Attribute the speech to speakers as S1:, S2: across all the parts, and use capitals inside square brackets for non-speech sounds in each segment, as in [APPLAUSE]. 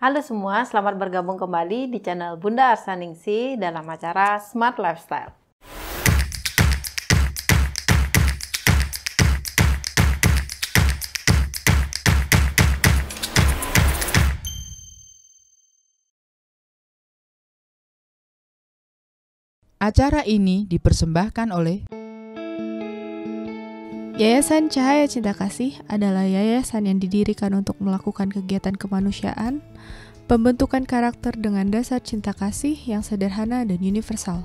S1: Halo semua, selamat bergabung kembali di channel Bunda Arsaningsi dalam acara Smart Lifestyle.
S2: Acara ini dipersembahkan oleh
S3: Yayasan
S4: Cahaya Cinta Kasih adalah yayasan yang didirikan untuk melakukan kegiatan kemanusiaan, pembentukan karakter dengan dasar cinta kasih yang sederhana dan universal.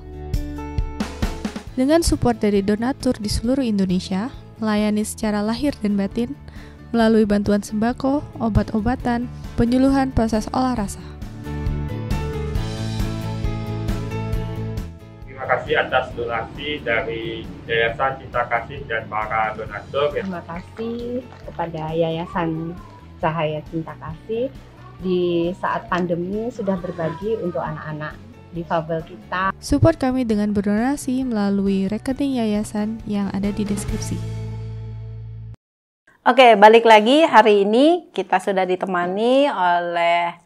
S4: Dengan support dari donatur di seluruh Indonesia, melayani secara lahir dan batin melalui bantuan sembako, obat-obatan, penyuluhan proses olah rasa.
S3: kasih atas donasi dari Yayasan Cinta Kasih dan para donatur. Terima
S2: kasih kepada Yayasan Cahaya Cinta Kasih di saat pandemi sudah berbagi untuk anak-anak difabel kita.
S4: Support kami dengan berdonasi melalui rekening yayasan yang ada di deskripsi.
S1: Oke, balik lagi hari ini kita sudah ditemani oleh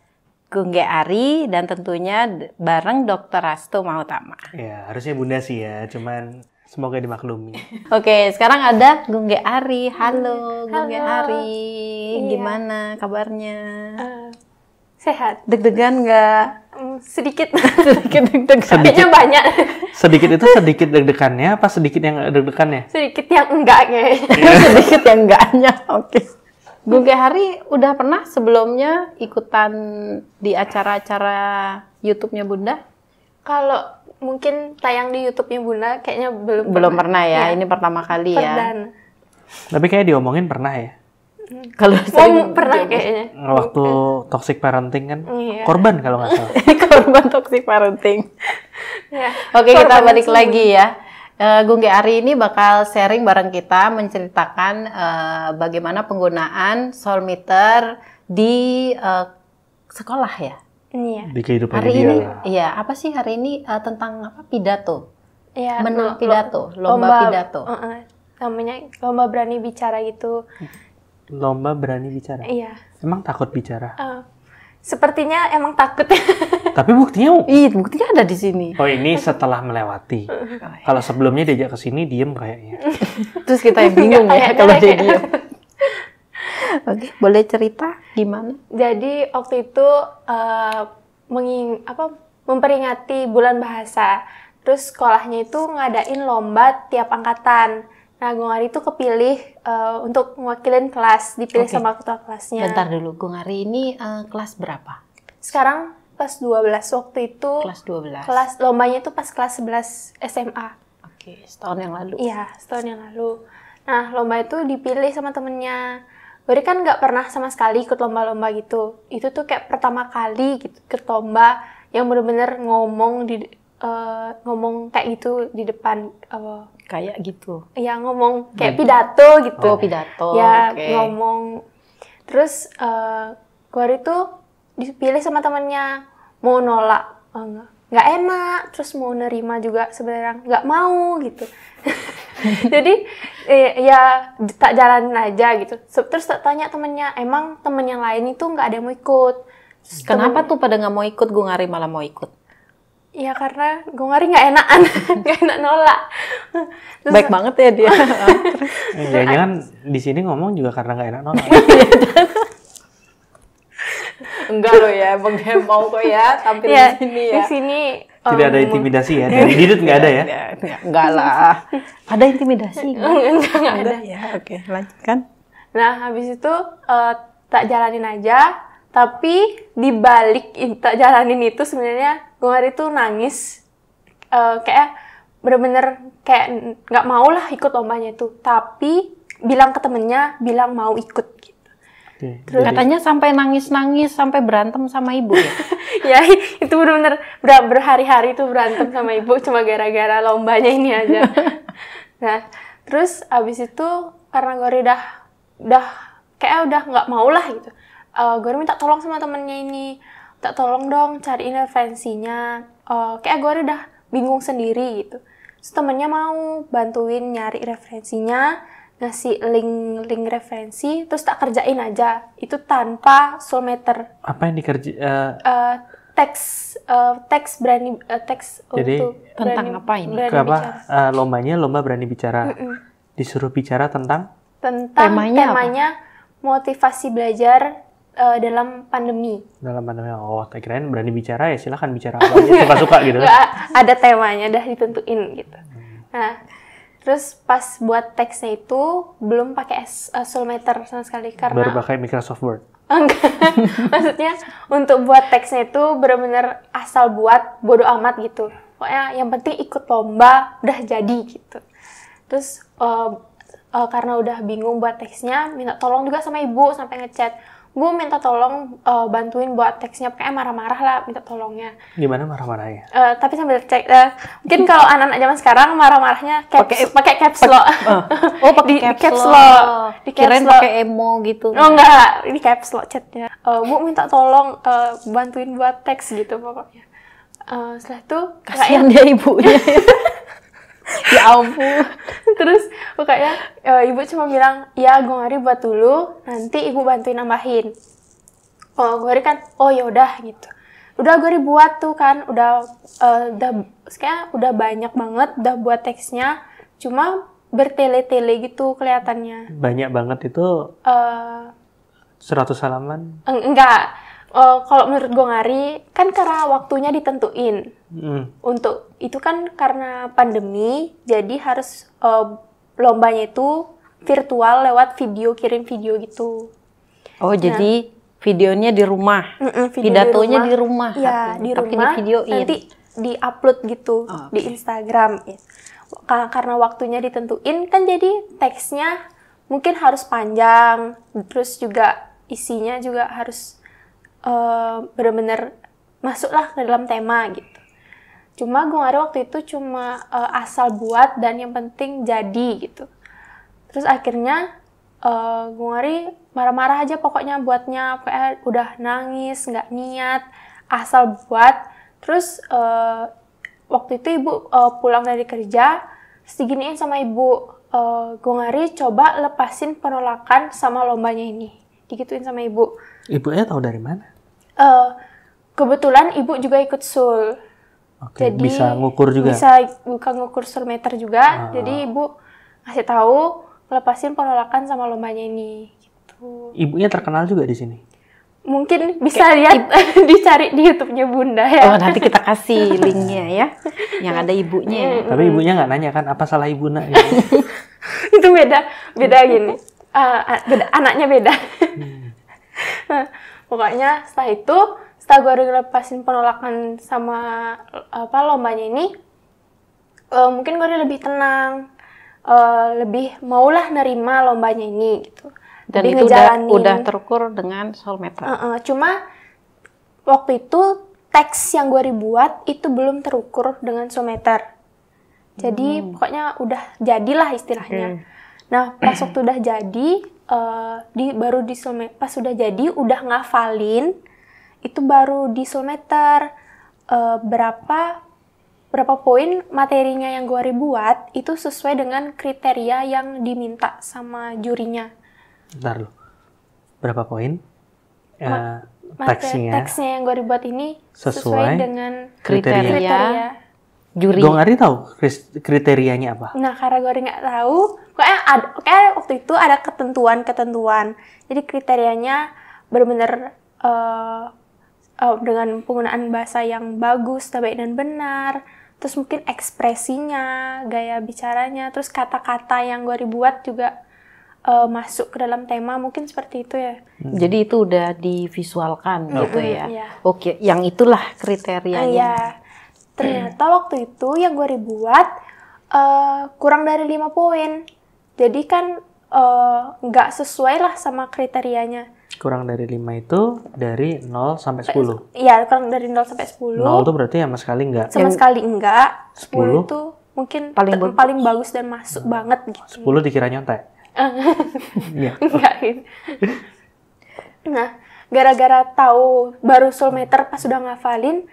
S1: Gungge Ari dan tentunya bareng Dr. Rasto Mautama.
S3: Ya, harusnya Bunda sih ya, cuman semoga dimaklumi.
S1: [LAUGHS] Oke, sekarang ada Gungge Ari. Halo, Halo. Gungge Ari. Iya. Gimana kabarnya? Uh,
S4: sehat. Deg-degan nggak? Um, sedikit. [LAUGHS] sedikit
S3: deg-degan. Sedikit banyak. [LAUGHS] sedikit itu sedikit deg-degannya apa sedikit yang deg-degannya?
S4: Sedikit yang enggak kayaknya. Iya. sedikit yang enggaknya. Oke. Okay.
S1: Bung Hari udah pernah sebelumnya ikutan di acara-acara YouTube-nya Bunda?
S4: Kalau mungkin tayang di YouTube-nya Bunda kayaknya belum belum pernah, pernah ya. ya. Ini pertama
S1: kali Perdana.
S4: ya.
S3: Tapi kayak diomongin pernah ya.
S4: Hmm. Kalau oh, saya pernah kayaknya.
S3: Waktu mungkin. toxic parenting kan iya. korban kalau nggak salah. [LAUGHS]
S1: korban toxic parenting. ya, Oke, korban kita balik lagi ya Uh, Gungge Ari ini bakal sharing bareng kita menceritakan uh, bagaimana penggunaan soul meter di uh, sekolah ya.
S4: Iya.
S3: Di kehidupan hari ini,
S1: iya apa sih hari ini uh, tentang apa pidato?
S4: Iya. Menang pidato, lomba, lomba pidato. Uh -uh, namanya lomba berani bicara gitu.
S3: Lomba berani bicara. Iya. Emang takut bicara?
S4: Uh, Sepertinya emang takut.
S3: [LAUGHS] Tapi buktinya Iya, buktinya ada di sini. Oh, ini setelah melewati. [LAUGHS] Oh, iya. Kalau sebelumnya diajak ke sini diem kayaknya. [LAUGHS] Terus kita yang bingung iya, ya kalau dia diem.
S1: Gitu. Oke, boleh cerita gimana?
S4: Jadi waktu itu uh, menging apa memperingati bulan bahasa. Terus sekolahnya itu ngadain lomba tiap angkatan. Nah, Gungari itu kepilih uh, untuk mewakilin kelas, dipilih okay. sama ketua kelasnya. Bentar
S1: dulu, Gungari ini
S4: uh, kelas berapa? Sekarang kelas 12 waktu itu. Kelas 12. Kelas lombanya itu pas kelas 11 SMA.
S1: Oke, okay, setahun yang lalu. Iya,
S4: setahun yang lalu. Nah, lomba itu dipilih sama temennya. Gue kan nggak pernah sama sekali ikut lomba-lomba gitu. Itu tuh kayak pertama kali gitu ke lomba yang bener-bener ngomong di uh, ngomong kayak gitu di depan uh,
S1: kayak gitu.
S4: Ya ngomong kayak nah, pidato gitu. Oh,
S1: pidato. Ya okay.
S4: ngomong. Terus uh, eh, keluar itu dipilih sama temennya mau nolak oh, nggak enak, terus mau nerima juga sebenarnya nggak mau gitu. [LAUGHS] Jadi eh, ya tak jalan aja gitu. Terus tak tanya temennya, emang temen yang lain itu nggak ada yang mau ikut. Terus Kenapa temen, tuh pada nggak mau ikut, gue ngari malah mau ikut? Iya karena gue ngari nggak enakan,
S1: [LAUGHS] nggak enak nolak. Terus, Baik banget ya dia. [LAUGHS]
S3: Oh, eh, jangan-jangan di sini ngomong juga karena nggak enak nolak. Iya,
S1: enggak loh ya, emang mau kok ya tampil iya, ya, di sini ya. Di
S4: sini um, tidak ada um, intimidasi ya, [LAUGHS] dari
S3: didit nggak ada ya?
S1: Enggak lah. Ada intimidasi? Enggak ada. ya. Oke,
S4: lanjutkan. Nah, habis itu uh, tak jalanin aja, tapi di balik tak jalanin itu sebenarnya gue hari itu nangis uh, kayak bener-bener kayak nggak mau lah ikut lombanya itu tapi bilang ke temennya bilang mau ikut gitu. Terus, katanya sampai nangis-nangis sampai berantem sama ibu ya. [LAUGHS] ya itu benar-benar ber berhari-hari itu berantem sama ibu cuma gara-gara lombanya ini aja. [LAUGHS] Nah, terus abis itu karena gue udah udah kayak udah nggak mau lah gitu. Uh, eh, gue minta tolong sama temennya ini tak tolong dong cari referensinya uh, oh, kayak gue udah bingung sendiri gitu Terus temennya mau bantuin nyari referensinya ngasih link link referensi terus tak kerjain aja itu tanpa soulmeter
S3: apa yang dikerja uh...
S4: Uh, teks uh, teks berani uh, teks jadi untuk tentang berani, apa ini berani apa
S3: uh, lombanya lomba berani bicara mm -mm. disuruh bicara tentang
S4: tentang temanya, temanya motivasi belajar uh, dalam pandemi.
S3: Dalam pandemi, oh tak kirain berani bicara ya silahkan bicara apa aja suka-suka [LAUGHS] gitu. Kan. Gak,
S4: ada temanya dah ditentuin gitu. Hmm. Nah, terus pas buat teksnya itu belum pakai uh, eh, Soulmeter sama sekali karena baru pakai
S3: Microsoft Word.
S4: [LAUGHS] Enggak, maksudnya untuk buat teksnya itu benar-benar asal buat bodoh amat gitu. Pokoknya yang penting ikut lomba udah jadi gitu. Terus uh, uh, karena udah bingung buat teksnya, minta tolong juga sama ibu sampai ngechat gue minta tolong uh, bantuin buat teksnya pakai marah-marah lah minta tolongnya
S3: gimana marah-marahnya
S4: uh, eh, tapi sambil cek uh, mungkin kalau anak-anak zaman sekarang marah-marahnya pakai pakai caps lock uh, oh [LAUGHS] pakai caps, caps lock di caps lock pakai emo gitu oh enggak di caps lock chatnya uh, gue minta tolong uh, bantuin buat teks gitu pokoknya uh, setelah itu kasihan dia ibunya [LAUGHS] [LAUGHS] ya ampun terus pokoknya e, ibu cuma bilang ya gue ngari buat dulu nanti ibu bantuin nambahin oh gue kan oh yaudah gitu udah gue buat tuh kan udah uh, udah kayak udah banyak banget udah buat teksnya cuma bertele-tele gitu kelihatannya
S3: banyak banget itu
S4: e, uh,
S3: 100 halaman
S4: enggak uh, kalau menurut gue ngari kan karena waktunya ditentuin hmm. untuk itu kan karena pandemi jadi harus uh, lombanya itu virtual lewat video kirim video gitu.
S1: Oh nah, jadi videonya di rumah,
S4: video pidatonya di rumah, di rumah ya di rumah tapi divideoin. nanti upload gitu oh, okay. di Instagram. Ya. Karena waktunya ditentuin kan jadi teksnya mungkin harus panjang, terus juga isinya juga harus Eh, bener-bener masuklah ke dalam tema gitu cuma gue ngaruh waktu itu cuma uh, asal buat dan yang penting jadi gitu terus akhirnya uh, eh, gue ngari marah-marah aja pokoknya buatnya udah nangis nggak niat asal buat terus uh, waktu itu ibu uh, pulang dari kerja seginiin sama ibu uh, gue ngari coba lepasin penolakan sama lombanya ini digituin sama ibu
S3: Ibunya tahu dari mana?
S4: Uh, kebetulan ibu juga ikut sul. Okay, jadi bisa ngukur juga. Bisa bukan ngukur sul meter juga. Ah. Jadi ibu ngasih tahu lepasin penolakan sama lombanya ini. Gitu.
S3: Ibunya terkenal juga di sini.
S4: Mungkin bisa Kayak lihat [LAUGHS] dicari di YouTube-nya Bunda ya. Oh, nanti kita kasih linknya ya, yang ada ibunya. Tapi ibunya
S3: nggak nanya kan apa salah ibu nak?
S4: [LAUGHS] Itu beda, beda gini. Uh, [LAUGHS] beda, anaknya beda. Hmm pokoknya setelah itu setelah gue udah lepasin penolakan sama apa lombanya ini uh, mungkin gue udah lebih tenang uh, lebih maulah nerima lombanya ini gitu dan lebih itu udah udah
S1: terukur dengan soulmate uh -uh,
S4: cuma waktu itu teks yang gue ribuat itu belum terukur dengan soulmate jadi hmm. pokoknya udah jadilah istilahnya hmm. nah pas waktu udah jadi Eh, di baru di pas sudah jadi udah ngafalin itu baru di solmeter uh, eh, berapa berapa poin materinya yang gue ribuat itu sesuai dengan kriteria yang diminta sama jurinya.
S3: Bentar loh. Berapa poin? Ya, Ma uh, teksnya.
S4: teksnya yang gue ribuat ini sesuai, sesuai dengan kriteria, kriteria
S3: juri. Dong ngerti tahu kriterianya apa?
S4: Nah, karena gue nggak tahu, kayak ada, kayak waktu itu ada ketentuan-ketentuan. Jadi kriterianya benar-benar uh, eh, uh, eh, dengan penggunaan bahasa yang bagus, baik dan benar. Terus mungkin ekspresinya, gaya bicaranya, terus kata-kata yang gue dibuat juga uh, masuk ke dalam tema mungkin seperti itu ya.
S1: Hmm. Jadi itu udah divisualkan okay. gitu ya. Yeah. Oke, okay. yang itulah kriterianya. Uh, iya. yeah.
S4: Ternyata hmm. waktu itu yang gue ribuat uh, kurang dari 5 poin. Jadi kan eh, nggak uh, sesuai lah sama kriterianya.
S3: Kurang dari 5 itu dari 0 sampai 10?
S4: Iya, kurang dari 0 sampai 10. 0 itu
S3: berarti sama sekali nggak? Sama yang sekali
S4: nggak. 10, 10 itu mungkin paling, ba paling bagus dan masuk hmm. banget gitu. 10
S3: dikira nyontek? [LAUGHS] Iya.
S4: Enggak gitu. Nah, gara-gara tahu baru soulmeter pas sudah ngafalin,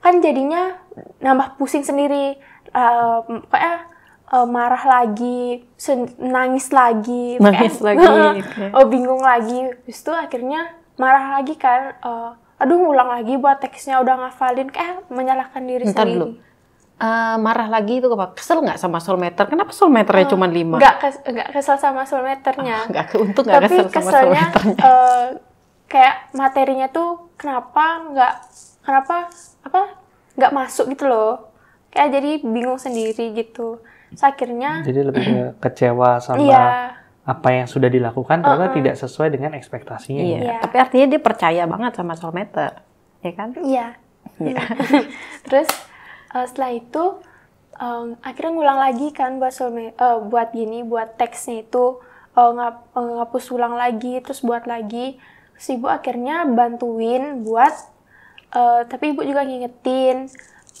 S4: kan jadinya nambah pusing sendiri uh, kayak uh, marah lagi nangis lagi [LAUGHS] nangis kayak, [LAUGHS] lagi eh, okay. oh bingung lagi terus itu akhirnya marah lagi kan uh, aduh ngulang lagi buat teksnya udah ngafalin kayak menyalahkan diri Bentar sendiri dulu. Uh, marah lagi
S1: itu apa? Kesel nggak sama soulmate? Kenapa soulmate uh, cuma lima? Nggak
S4: kes, gak kesel sama soulmate Nggak
S1: uh, untung nggak kesel sama solmeternya ah, tapi
S4: Uh, kayak materinya tuh kenapa nggak kenapa apa nggak masuk gitu loh kayak jadi bingung sendiri gitu so, akhirnya jadi
S3: lebih [CLEARS THROAT] kecewa sama iya. apa yang sudah dilakukan ternyata uh -uh. tidak sesuai dengan ekspektasinya iya. Iya.
S1: tapi artinya dia percaya banget sama solmeter ya kan
S4: iya, iya. [LAUGHS] terus uh, setelah itu um, akhirnya ngulang lagi kan buat solme uh, eh, buat gini buat teksnya itu uh, ngap, uh, ngapus ulang lagi terus buat lagi si ibu akhirnya bantuin buat Eh, tapi ibu juga ngingetin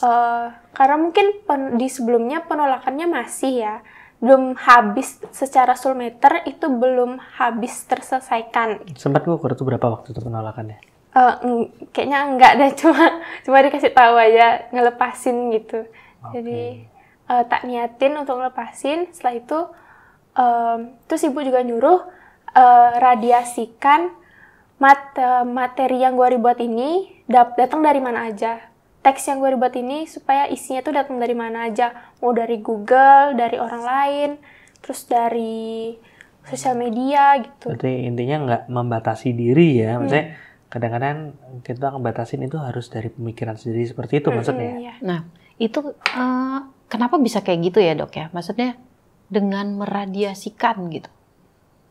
S4: uh, karena mungkin pen, di sebelumnya penolakannya masih ya belum habis secara sulmeter itu belum habis terselesaikan.
S3: Sempat ngukur tuh berapa waktu itu penolakannya?
S4: Uh, kayaknya enggak deh [LAUGHS] cuma cuma dikasih tahu aja ngelepasin gitu. Okay. Jadi uh, tak niatin untuk ngelepasin. Setelah itu um, terus ibu juga nyuruh uh, radiasikan mat materi yang gue ribuat ini datang dari mana aja. Teks yang gue buat ini supaya isinya tuh datang dari mana aja, mau dari Google, dari orang lain, terus dari sosial media gitu.
S3: Berarti intinya nggak membatasi diri ya, hmm. maksudnya hmm. kadang-kadang kita ngebatasin itu harus dari pemikiran sendiri seperti itu hmm, maksudnya. Iya.
S1: Nah, itu uh, kenapa bisa kayak gitu ya dok ya? Maksudnya dengan meradiasikan gitu,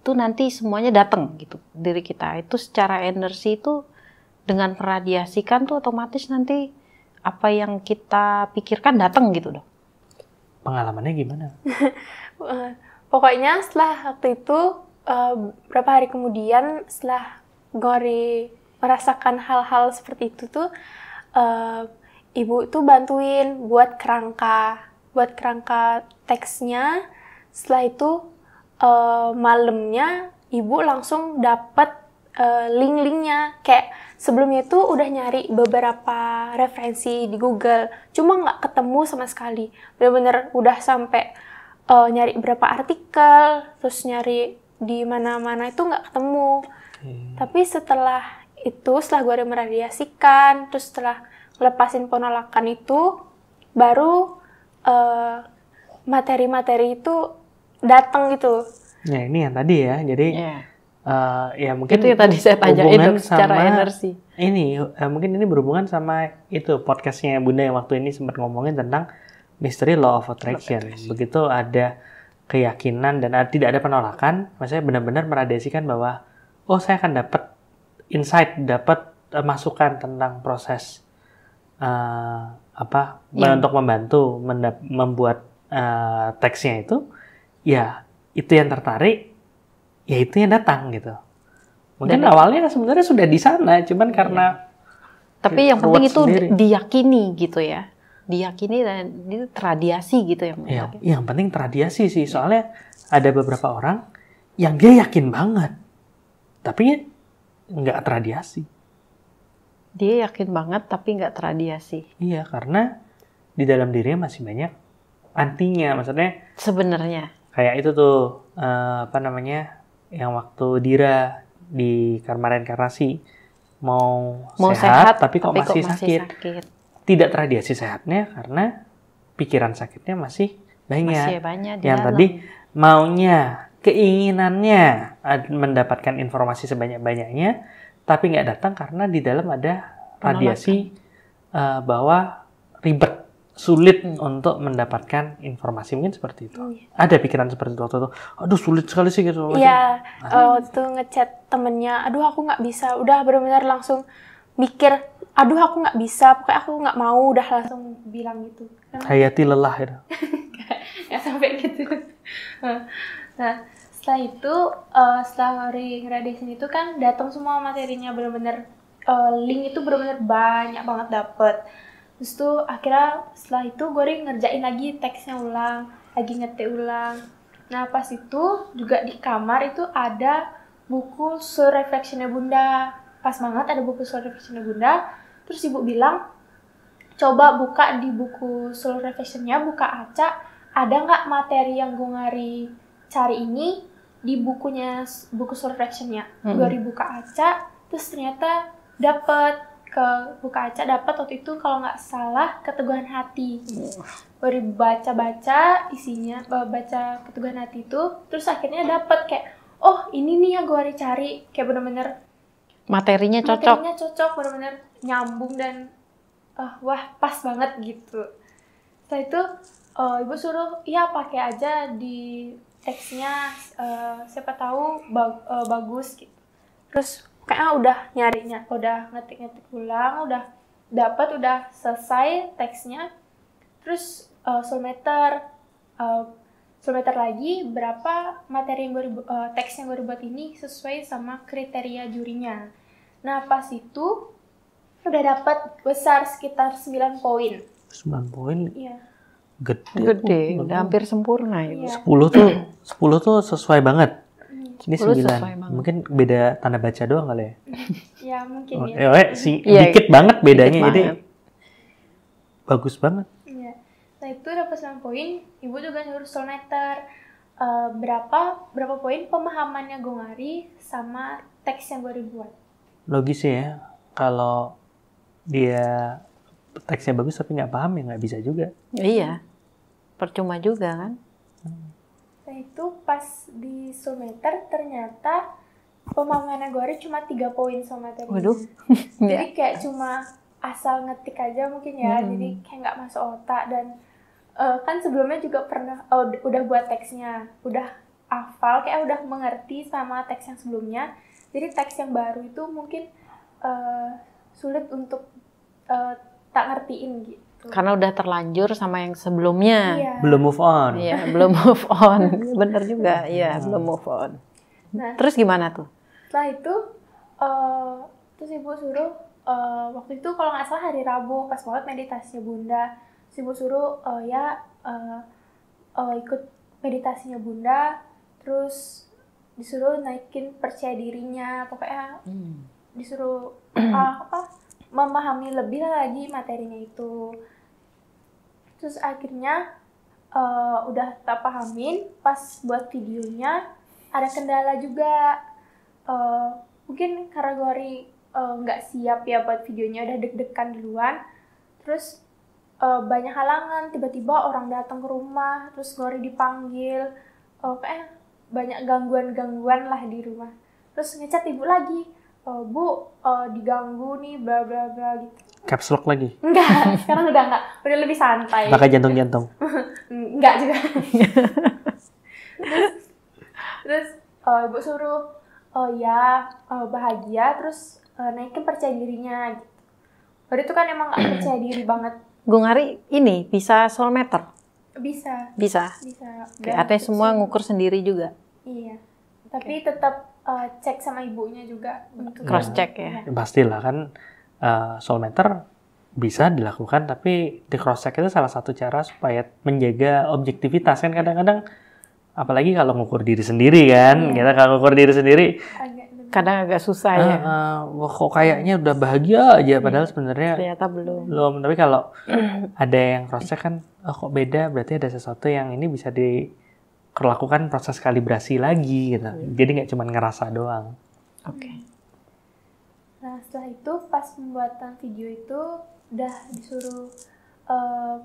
S1: tuh nanti semuanya datang gitu diri kita itu secara energi itu dengan meradiasikan tuh otomatis nanti apa yang kita pikirkan datang gitu dong.
S3: Pengalamannya gimana? [LAUGHS]
S4: Eh, pokoknya setelah waktu itu eh, berapa hari kemudian setelah Gori merasakan hal-hal seperti itu tuh eh, ibu tuh bantuin buat kerangka, buat kerangka teksnya. Setelah itu malamnya ibu langsung dapat uh, link-linknya kayak sebelumnya itu udah nyari beberapa referensi di Google cuma nggak ketemu sama sekali bener-bener udah sampai uh, nyari berapa artikel terus nyari di mana-mana itu nggak ketemu hmm. tapi setelah itu setelah gue udah meradiasikan terus setelah lepasin penolakan itu baru uh, materi-materi itu datang gitu.
S3: Ya ini yang tadi ya, jadi yeah uh, ya mungkin itu yang tadi saya tanya itu secara energi ini uh, mungkin ini berhubungan sama itu podcastnya bunda yang waktu ini sempat ngomongin tentang misteri law of attraction, begitu ada keyakinan dan ada, tidak ada penolakan maksudnya benar-benar meradesikan bahwa oh saya akan dapat insight dapat uh, masukan tentang proses uh, apa yeah. untuk membantu membuat uh, teksnya itu ya itu yang tertarik ya itu yang datang gitu. Mungkin Dan awalnya sebenarnya sudah di sana, cuman iya. karena tapi yang penting itu
S1: diyakini gitu ya diyakini dan itu teradiasi
S3: gitu yang ya, iya, yang penting teradiasi sih soalnya ada beberapa orang yang dia yakin banget tapi nggak teradiasi dia
S1: yakin banget tapi nggak teradiasi iya karena
S3: di dalam dirinya masih banyak antinya maksudnya
S1: sebenarnya
S3: kayak itu tuh eh, apa namanya yang waktu Dira di kamar Reinkarnasi mau, mau sehat, sehat tapi kok masih, kok masih sakit. sakit. Tidak teradiasi sehatnya karena pikiran sakitnya masih banyak. Masih banyak yang dalam. tadi maunya, keinginannya mendapatkan informasi sebanyak-banyaknya tapi nggak datang karena di dalam ada radiasi uh, bahwa ribet sulit hmm. untuk mendapatkan informasi mungkin seperti itu. Hmm. Ada pikiran seperti itu waktu itu. Aduh sulit sekali sih gitu. Iya,
S4: nah. waktu itu ngechat temennya, aduh aku nggak bisa. Udah benar-benar langsung mikir, aduh aku nggak bisa. Pokoknya aku nggak mau. Udah langsung bilang gitu.
S3: Karena... Hayati lelah ya.
S4: [LAUGHS] nggak sampai gitu. nah setelah itu, uh, setelah gradation itu kan datang semua materinya benar-benar uh, link itu benar-benar banyak banget dapet terus tuh akhirnya setelah itu gue ngerjain lagi teksnya ulang lagi ngetik ulang nah pas itu juga di kamar itu ada buku Soul Reflectionnya Bunda pas banget ada buku Soul Reflectionnya Bunda terus ibu bilang coba buka di buku Soul Reflectionnya buka acak ada nggak materi yang gue ngari cari ini di bukunya buku Soul Reflectionnya mm -hmm. gue buka acak terus ternyata dapet ke buka aja dapat waktu itu kalau nggak salah keteguhan hati baru baca-baca isinya eh, baca keteguhan hati itu terus akhirnya dapat kayak oh ini nih yang gue cari kayak bener-bener
S1: materinya cocok materinya
S4: cocok bener-bener nyambung dan uh, wah pas banget gitu setelah itu uh, ibu suruh ya pakai aja di teksnya uh, siapa tahu bag, uh, bagus gitu terus kayak ah, udah nyarinya udah ngetik-ngetik ulang udah dapat udah selesai teksnya terus uh, eh, soulmeter uh, eh, soulmeter lagi berapa materi yang gue uh, teks yang gue buat ini sesuai sama kriteria jurinya nah pas itu udah dapat besar sekitar 9 poin
S3: 9 poin iya gede gede udah
S1: hampir sempurna ya. 10 tuh
S3: 10 tuh sesuai banget ini sembilan. Mungkin beda tanda baca doang kali ya?
S4: [LAUGHS] ya mungkin oh, ya. Eh, si, ya, dikit banget bedanya. Dikit jadi bagus banget. Iya. Nah itu dapat 9 poin. Ibu juga nyuruh solmeter. Uh, eh, berapa berapa poin pemahamannya Gongari sama teks yang gue dibuat.
S3: Logis ya. Kalau dia teksnya bagus tapi nggak paham ya nggak bisa juga. Iya. Percuma juga kan.
S4: Hmm itu pas di someter ternyata pemahaman gue cuma tiga poin someter. Waduh. [LAUGHS] Jadi ya. kayak cuma asal ngetik aja mungkin ya. Hmm. Jadi kayak nggak masuk otak dan uh, kan sebelumnya juga pernah uh, udah buat teksnya, udah hafal kayak udah mengerti sama teks yang sebelumnya. Jadi teks yang baru itu mungkin uh, sulit untuk uh, tak ngertiin gitu karena
S1: udah terlanjur sama yang sebelumnya. Iya.
S4: Belum
S3: move on. Iya, belum move
S1: on. [LAUGHS] Bener juga, nah. iya, belum move on. Nah, terus gimana tuh?
S4: Setelah itu, uh, terus ibu suruh, uh, waktu itu kalau nggak salah hari Rabu, pas banget meditasinya bunda. Terus ibu suruh, uh, ya uh, uh, ikut meditasinya bunda, terus disuruh naikin percaya dirinya, pokoknya hmm. disuruh uh, [CLEARS THROAT] apa memahami lebih lagi materinya itu terus akhirnya uh, udah tak pahamin pas buat videonya ada kendala juga uh, mungkin kategori eh, nggak uh, siap ya buat videonya udah deg-degan duluan terus uh, banyak halangan tiba-tiba orang datang ke rumah terus Gori dipanggil uh, banyak gangguan-gangguan lah di rumah terus ngecat ibu lagi oh, bu uh, diganggu nih bla bla bla gitu
S3: caps lock lagi
S4: enggak [LAUGHS] sekarang udah enggak udah lebih santai pakai jantung jantung [LAUGHS] hmm, enggak juga terus terus uh, eh, ibu suruh oh ya uh, bahagia terus uh, naikin percaya dirinya gitu baru itu kan emang gak [CLEARS THROAT] percaya diri banget
S1: gue ngari ini bisa soul meter
S4: bisa bisa bisa artinya semua
S1: ngukur sendiri juga
S4: iya tapi tetap Eh, cek sama ibunya juga untuk hmm. cross check ya. ya. Pastilah
S3: kan uh, eh, solmeter bisa dilakukan tapi di cross check itu salah satu cara supaya menjaga objektivitas kan kadang-kadang apalagi kalau ngukur diri sendiri kan ya. kita kalau ngukur diri sendiri agak, kadang agak susah ya uh, uh, kok kayaknya udah bahagia aja iya. padahal sebenarnya ternyata belum belum tapi kalau [CLEARS THROAT] ada yang cross check kan oh, kok beda berarti ada sesuatu yang ini bisa di lakukan proses kalibrasi lagi gitu. Hmm. Jadi nggak cuma ngerasa doang.
S4: Oke. Okay. Nah setelah itu pas pembuatan video itu udah disuruh uh,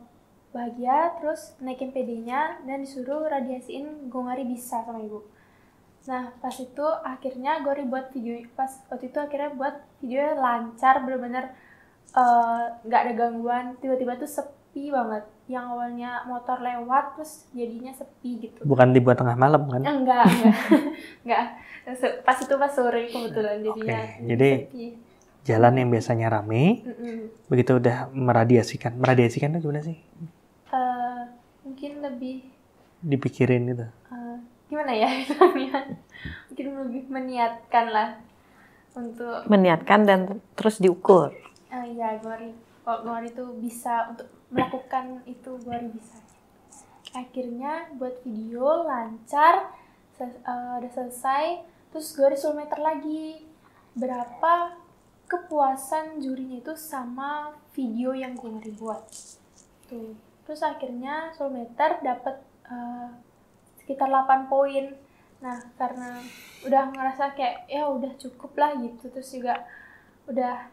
S4: bahagia, terus naikin PD-nya dan disuruh radiasiin gongari bisa sama ibu. Nah pas itu akhirnya Gori buat video pas waktu itu akhirnya buat video lancar bener-bener eh, nggak uh, ada gangguan tiba-tiba tuh sepi sepi banget yang awalnya motor lewat terus jadinya sepi gitu bukan
S3: dibuat tengah malam kan eh,
S4: enggak enggak [LAUGHS] enggak pas itu pas sore kebetulan jadinya okay. jadi sepi.
S3: jalan yang biasanya rame Mm-mm. begitu udah meradiasikan meradiasikan itu gimana sih
S4: uh, mungkin lebih
S3: dipikirin gitu
S4: uh, gimana ya misalnya [LAUGHS] mungkin lebih meniatkan lah untuk
S1: meniatkan dan terus diukur
S4: uh, ya gue kalau Gowari itu bisa untuk melakukan itu Gowari bisa akhirnya buat video lancar ses uh, udah selesai terus gue suruh meter lagi berapa kepuasan jurinya itu sama video yang Gowari buat tuh terus akhirnya suruh meter dapat uh, eh, sekitar 8 poin nah karena udah ngerasa kayak ya udah cukup lah gitu terus juga udah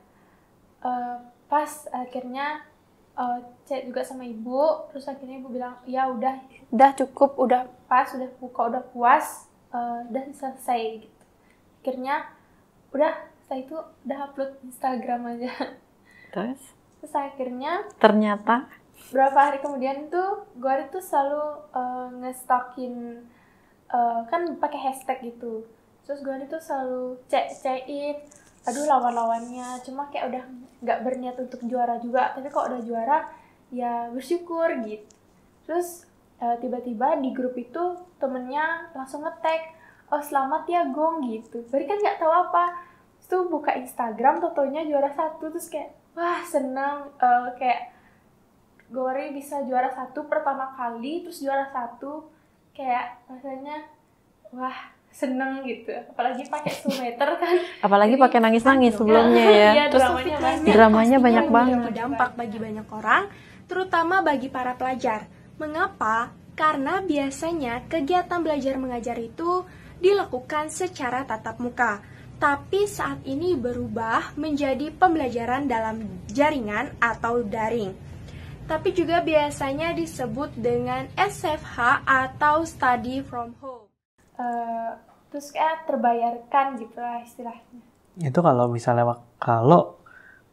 S4: uh, pas akhirnya uh, chat juga sama ibu terus akhirnya ibu bilang ya udah udah cukup udah pas udah buka udah puas uh, eh, dan selesai gitu akhirnya udah setelah itu udah upload Instagram aja terus terus akhirnya
S1: ternyata
S4: berapa hari kemudian tuh gue tuh selalu uh, eh, ngestokin uh, kan pakai hashtag gitu terus gue tuh selalu cek cekin aduh lawan-lawannya cuma kayak udah nggak berniat untuk juara juga tapi kok udah juara ya bersyukur gitu terus eh, tiba-tiba di grup itu temennya langsung ngetek oh selamat ya gong gitu beri kan nggak tahu apa tuh buka Instagram totonya juara satu terus kayak wah seneng uh, eh, kayak Gori bisa juara satu pertama kali terus juara satu kayak rasanya wah seneng gitu apalagi pakai sumeter kan
S1: [LAUGHS] apalagi pakai nangis nangis sebelumnya [LAUGHS] ya ya terus dramanya banyak, dramanya banyak banget
S4: dampak bagi banyak orang terutama bagi para pelajar mengapa karena biasanya kegiatan belajar mengajar itu dilakukan secara tatap muka tapi saat ini berubah menjadi pembelajaran dalam jaringan atau daring tapi juga biasanya disebut dengan SFH atau study from home uh, terus kayak terbayarkan gitu lah istilahnya
S3: itu kalau misalnya kalau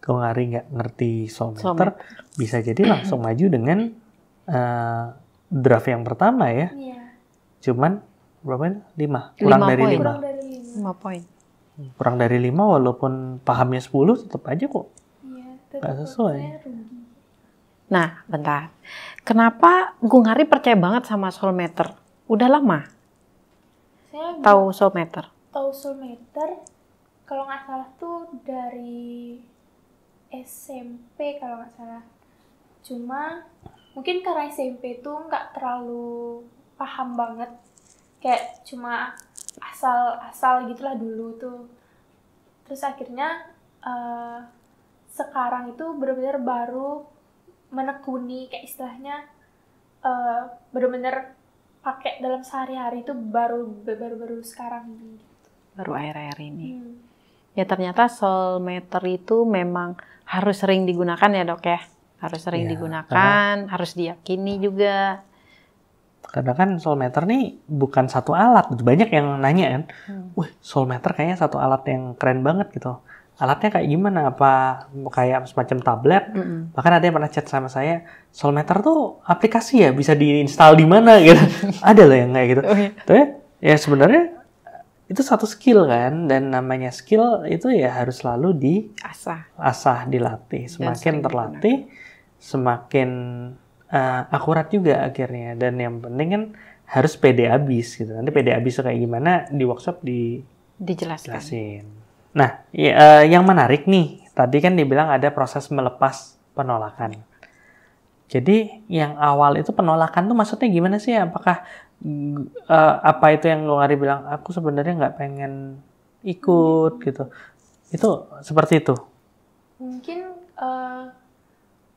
S3: ngari nggak ngerti soul bisa jadi langsung [CLEARS THROAT] maju dengan uh, draft yang pertama ya. yeah. Cuman berapa? Lima. Kurang lima dari poin. lima. lima. poin. Kurang dari lima walaupun pahamnya sepuluh tetap aja kok. Iya. Tetap sesuai.
S1: Nah, bentar. Kenapa Gungari percaya banget sama soulmate? Udah lama
S4: saya tahu soulmeter tahu kalau nggak salah tuh dari SMP kalau nggak salah cuma mungkin karena SMP tuh nggak terlalu paham banget kayak cuma asal-asal gitulah dulu tuh terus akhirnya uh, sekarang itu benar-benar baru menekuni kayak istilahnya uh, eh, benar-benar pakai dalam sehari-hari itu baru baru baru sekarang ini
S1: baru air-air ini hmm. ya ternyata soul meter itu memang harus sering digunakan ya dok ya harus sering ya, digunakan karena, harus diyakini juga
S3: karena kan soul meter nih bukan satu alat banyak yang nanya kan hmm. wah soul meter kayaknya satu alat yang keren banget gitu alatnya kayak gimana apa kayak semacam tablet mm -hmm. bahkan ada yang pernah chat sama saya solmeter tuh aplikasi ya bisa diinstal di mana [LAUGHS] gitu ada loh yang kayak gitu okay. Oh, iya. tapi ya sebenarnya itu satu skill kan dan namanya skill itu ya harus selalu di asah asah dilatih semakin terlatih benar. semakin uh, akurat juga akhirnya dan yang penting kan harus pede abis gitu nanti pede abis kayak gimana di workshop di dijelaskan Jelasin. Nah, eh, yang menarik nih, tadi kan dibilang ada proses melepas penolakan. Jadi yang awal itu penolakan tuh maksudnya gimana sih? Apakah eh, apa itu yang hari bilang aku sebenarnya nggak pengen ikut gitu? Itu seperti itu.
S4: Mungkin uh,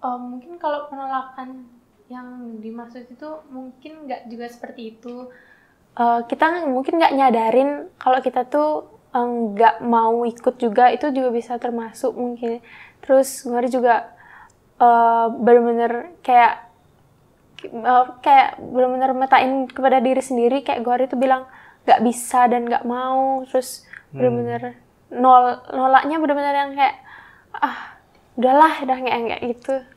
S4: oh, mungkin kalau penolakan yang dimaksud itu mungkin nggak juga seperti itu. Uh, kita mungkin nggak nyadarin kalau kita tuh nggak mau ikut juga itu juga bisa termasuk mungkin terus Ngori juga uh, bener-bener kayak uh, kayak bener-bener metain kepada diri sendiri kayak hari itu bilang nggak bisa dan nggak mau terus hmm. bener-bener nol nolaknya bener-bener yang kayak ah udahlah udah nggak gitu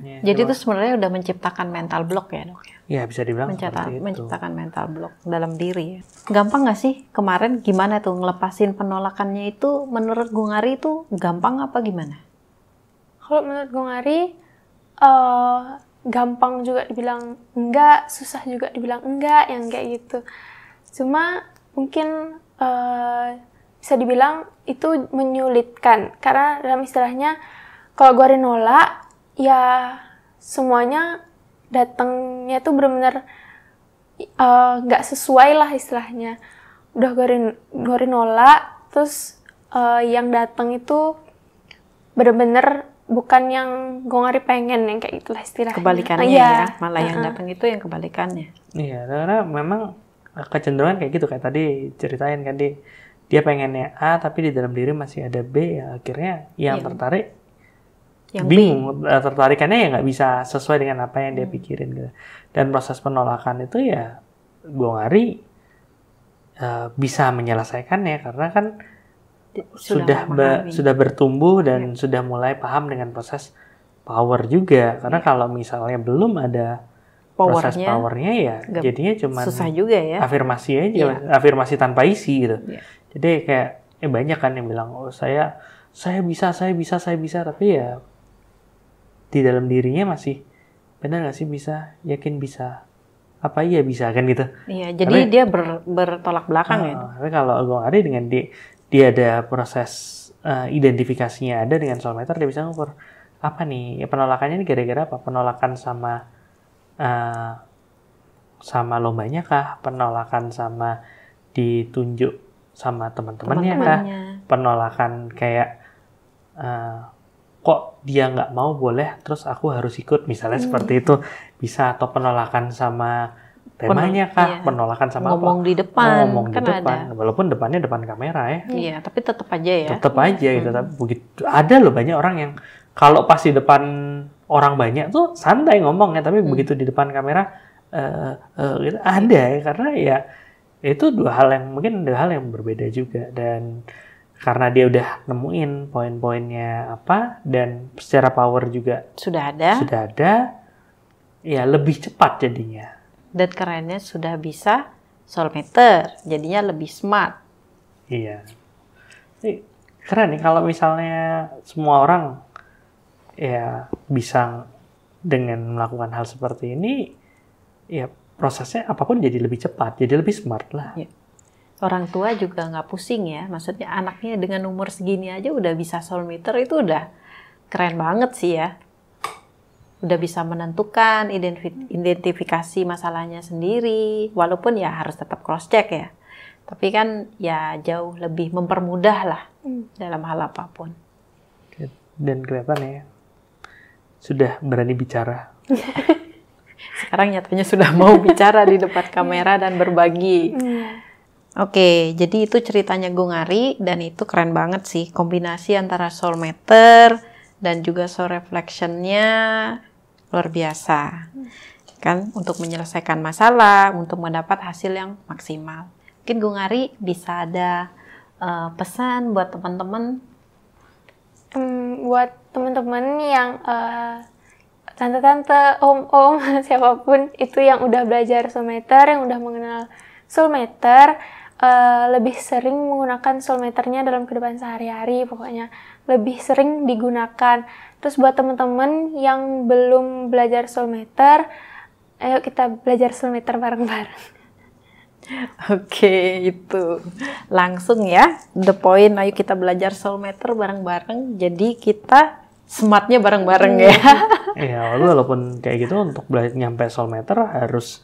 S4: Yeah, Jadi itu sebenarnya
S1: udah menciptakan mental block ya dok
S3: ya? Iya bisa dibilang Mencipta, itu.
S1: Menciptakan mental block dalam diri. Ya. Gampang nggak sih kemarin gimana tuh ngelepasin penolakannya itu? Menurut Gungari itu gampang apa gimana?
S4: Kalau menurut Gungari uh, eh, gampang juga dibilang enggak, susah juga dibilang enggak, yang kayak gitu. Cuma mungkin uh, bisa dibilang itu menyulitkan karena dalam istilahnya kalau gue nolak ya semuanya datangnya tuh bener-bener eh, nggak -bener, uh, sesuai lah istilahnya udah gorin nolak, terus uh, yang datang itu bener-bener bukan yang Gongari pengen yang kayak itulah istilahnya kebalikannya uh, ya. ya malah uh -huh. yang datang itu yang kebalikannya
S3: iya karena memang kecenderungan kayak gitu kayak tadi ceritain kan di dia pengennya A tapi di dalam diri masih ada B ya akhirnya yang yeah. tertarik yang bingung B. Eh, tertarikannya ya nggak bisa sesuai dengan apa yang dia hmm. pikirin gitu dan proses penolakan itu ya gue ngari uh, eh, bisa menyelesaikannya karena kan sudah sudah, sudah bertumbuh dan ya. sudah mulai paham dengan proses power juga karena ya. kalau misalnya belum ada powernya, proses powernya ya jadinya cuma susah juga ya afirmasi aja ya. afirmasi tanpa isi gitu ya. jadi kayak eh banyak kan yang bilang oh saya saya bisa saya bisa saya bisa tapi ya di dalam dirinya masih benar nggak sih bisa yakin bisa apa iya bisa kan gitu
S1: iya jadi tapi, dia ber, bertolak belakang uh, ya ah,
S3: tapi kalau gue ada dengan dia dia ada proses uh, identifikasinya ada dengan solmeter dia bisa ngukur apa nih ya penolakannya ini gara-gara apa penolakan sama uh, sama lombanya kah penolakan sama ditunjuk sama teman-temannya kah penolakan kayak uh, kok dia nggak mau boleh terus aku harus ikut misalnya hmm. seperti itu bisa atau penolakan sama
S1: temanya kah iya.
S3: penolakan sama ngomong apa?
S1: di depan ngomong kan di depan ada.
S3: walaupun depannya depan kamera ya iya
S1: tapi tetap aja ya tetap
S3: aja gitu, hmm. gitu tapi begitu ada loh banyak orang yang kalau pas di depan orang banyak tuh santai ngomongnya tapi hmm. begitu di depan kamera uh, uh, gitu, ada ya karena ya itu dua hal yang mungkin dua hal yang berbeda juga dan karena dia udah nemuin poin-poinnya apa dan secara power juga
S1: sudah ada sudah
S3: ada ya lebih cepat jadinya
S1: dan kerennya sudah bisa solmeter jadinya lebih smart
S3: iya Jadi, keren nih kalau misalnya semua orang ya bisa dengan melakukan hal seperti ini ya prosesnya apapun jadi lebih cepat jadi lebih smart lah ya
S1: orang tua juga nggak pusing ya. Maksudnya anaknya dengan umur segini aja udah bisa soul itu udah keren banget sih ya. Udah bisa menentukan identifikasi masalahnya sendiri, walaupun ya harus tetap cross check ya. Tapi kan ya jauh lebih mempermudah lah hmm. dalam hal apapun.
S3: Dan kelihatan ya sudah berani bicara. [LAUGHS]
S1: Sekarang nyatanya sudah mau bicara di depan [LAUGHS] kamera dan berbagi. Hmm. Oke, jadi itu ceritanya Gungari dan itu keren banget sih kombinasi antara soul matter dan juga soul reflectionnya luar biasa kan untuk menyelesaikan masalah untuk mendapat hasil yang maksimal. Mungkin Gungari bisa ada uh, pesan buat teman-teman
S4: um, buat teman-teman yang uh, tante-tante, om-om, [LAUGHS] siapapun itu yang udah belajar soul matter, yang udah mengenal soul matter, Eh, lebih sering menggunakan solmeternya dalam kehidupan sehari-hari pokoknya lebih sering digunakan terus buat teman-teman yang belum belajar solmeter ayo kita belajar solmeter bareng-bareng
S1: [LAUGHS] Oke, itu langsung ya. The point, ayo kita belajar solmeter bareng-bareng. Jadi kita smartnya bareng-bareng ya.
S3: Iya, walaupun kayak gitu untuk belajar nyampe solmeter harus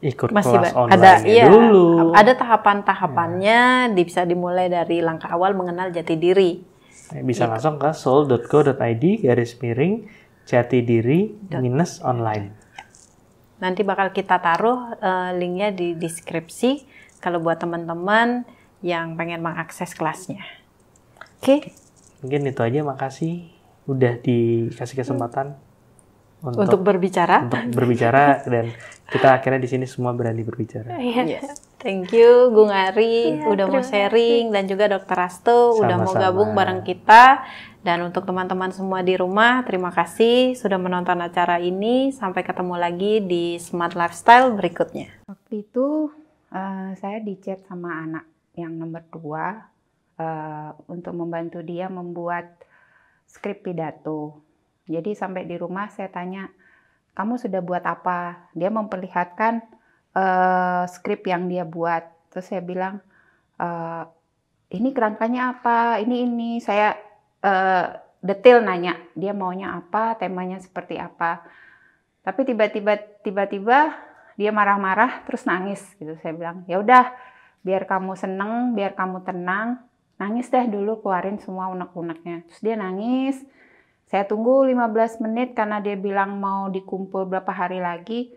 S3: ikut masih kelas online ada iya, dulu.
S1: Ada tahapan-tahapannya ya. bisa dimulai dari langkah awal mengenal jati diri.
S3: Eh, bisa gitu. langsung ke soul.co.id garis miring jati diri minus online. Ya.
S1: Nanti bakal kita taruh uh, linknya di deskripsi kalau buat teman-teman yang pengen mengakses kelasnya. Oke. Okay?
S3: Mungkin itu aja. Makasih udah dikasih kesempatan. Hmm untuk, untuk berbicara. Untuk berbicara dan kita akhirnya di sini semua berani berbicara.
S1: Iya. Yes. Thank you Gung Ari yeah, udah mau sharing dan juga Dokter Asto udah mau gabung bareng kita. Dan untuk teman-teman semua di rumah, terima kasih sudah menonton acara ini. Sampai ketemu lagi di Smart Lifestyle berikutnya.
S2: Waktu itu uh, saya dicat sama anak yang nomor dua uh, untuk membantu dia membuat skrip pidato. Jadi sampai di rumah saya tanya, kamu sudah buat apa? Dia memperlihatkan uh, skrip yang dia buat. Terus saya bilang, e, ini kerangkanya apa? Ini ini saya uh, detail nanya dia maunya apa, temanya seperti apa. Tapi tiba-tiba tiba-tiba dia marah-marah terus nangis gitu. Saya bilang, ya udah biar kamu seneng, biar kamu tenang, nangis deh dulu keluarin semua unek-uneknya. Terus dia nangis saya tunggu 15 menit karena dia bilang mau dikumpul berapa hari lagi.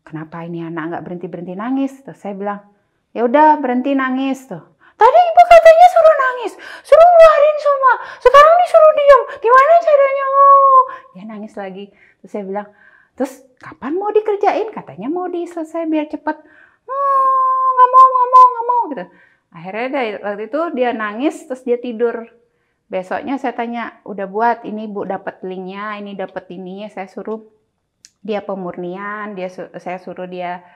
S2: Kenapa ini anak nggak berhenti-berhenti nangis? Terus saya bilang, ya udah berhenti nangis tuh. Tadi ibu katanya suruh nangis, suruh ngeluarin semua. Sekarang disuruh diam. Gimana caranya? Oh. Dia nangis lagi. Terus saya bilang, terus kapan mau dikerjain? Katanya mau diselesai biar cepet. Oh Nggak mau, nggak mau, nggak mau gitu. Akhirnya dari waktu itu dia nangis, terus dia tidur Besoknya saya tanya, udah buat ini Bu dapat linknya, ini dapat ininya. Saya suruh dia pemurnian, dia saya suruh dia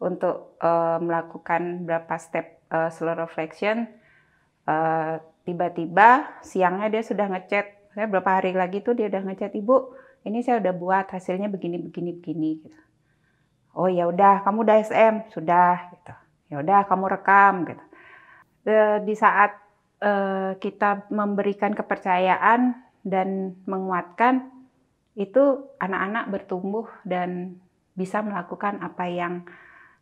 S2: untuk uh, melakukan berapa step uh, slow reflection. tiba eh, tiba-tiba siangnya dia sudah ngechat. Saya berapa hari lagi tuh dia udah ngechat, "Ibu, ini saya udah buat, hasilnya begini begini begini." gitu. Oh ya udah, kamu udah SM, sudah gitu. Ya udah kamu rekam gitu. Di saat uh, kita memberikan kepercayaan dan menguatkan itu anak-anak bertumbuh dan bisa melakukan apa yang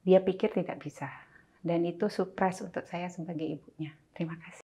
S2: dia pikir tidak bisa. Dan itu surprise untuk saya sebagai ibunya. Terima kasih.